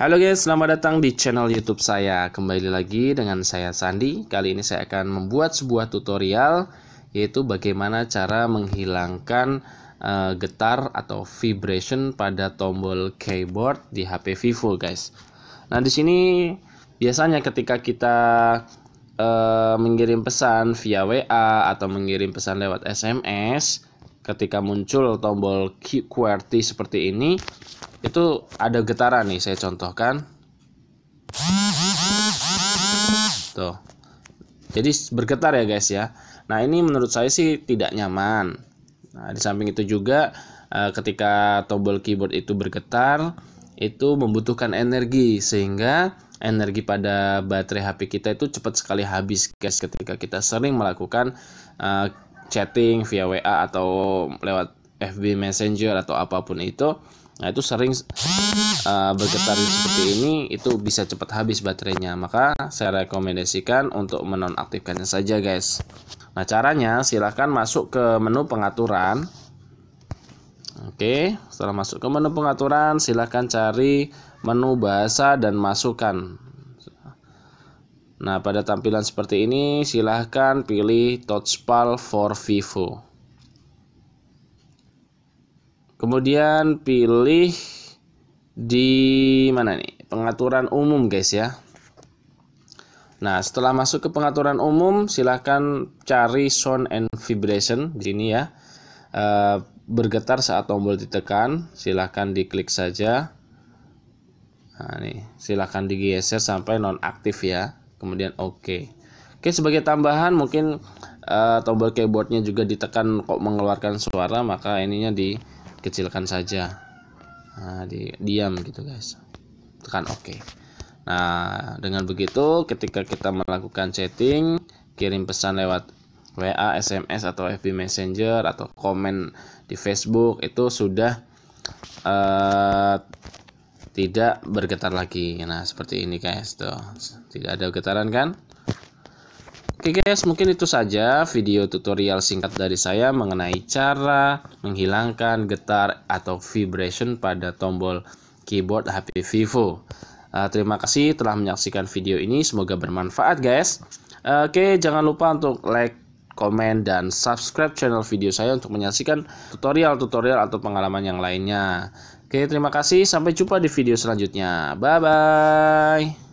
Halo guys, selamat datang di channel YouTube saya. Kembali lagi dengan saya Sandi. Kali ini saya akan membuat sebuah tutorial yaitu bagaimana cara menghilangkan uh, getar atau vibration pada tombol keyboard di HP Vivo, guys. Nah, di sini biasanya ketika kita uh, mengirim pesan via WA atau mengirim pesan lewat SMS, ketika muncul tombol QWERTY seperti ini itu ada getaran nih saya contohkan tuh jadi bergetar ya guys ya nah ini menurut saya sih tidak nyaman nah di samping itu juga eh, ketika tombol keyboard itu bergetar itu membutuhkan energi sehingga energi pada baterai HP kita itu cepat sekali habis guys ketika kita sering melakukan eh, chatting via WA atau lewat FB Messenger atau apapun itu nah itu sering uh, bergetar seperti ini itu bisa cepat habis baterainya maka saya rekomendasikan untuk menonaktifkannya saja guys nah caranya silahkan masuk ke menu pengaturan oke setelah masuk ke menu pengaturan silahkan cari menu bahasa dan masukkan. Nah, pada tampilan seperti ini silahkan pilih TouchPal for Vivo. Kemudian pilih di mana nih? Pengaturan umum, guys ya. Nah, setelah masuk ke pengaturan umum, silahkan cari sound and vibration di sini ya. Eh, bergetar saat tombol ditekan, silahkan diklik saja. Nah, nih, silahkan digeser sampai nonaktif ya kemudian oke okay. oke okay, sebagai tambahan mungkin uh, tombol keyboardnya juga ditekan kok mengeluarkan suara maka ininya dikecilkan saja nah, di diam gitu guys tekan oke okay. nah dengan begitu ketika kita melakukan chatting kirim pesan lewat WA, SMS atau FB Messenger atau komen di Facebook itu sudah uh, tidak bergetar lagi nah seperti ini guys tuh tidak ada getaran kan Oke guys, mungkin itu saja video tutorial singkat dari saya mengenai cara menghilangkan getar atau vibration pada tombol keyboard HP Vivo. Uh, terima kasih telah menyaksikan video ini, semoga bermanfaat guys. Uh, Oke, okay, jangan lupa untuk like, komen, dan subscribe channel video saya untuk menyaksikan tutorial-tutorial atau pengalaman yang lainnya. Oke, terima kasih. Sampai jumpa di video selanjutnya. Bye bye.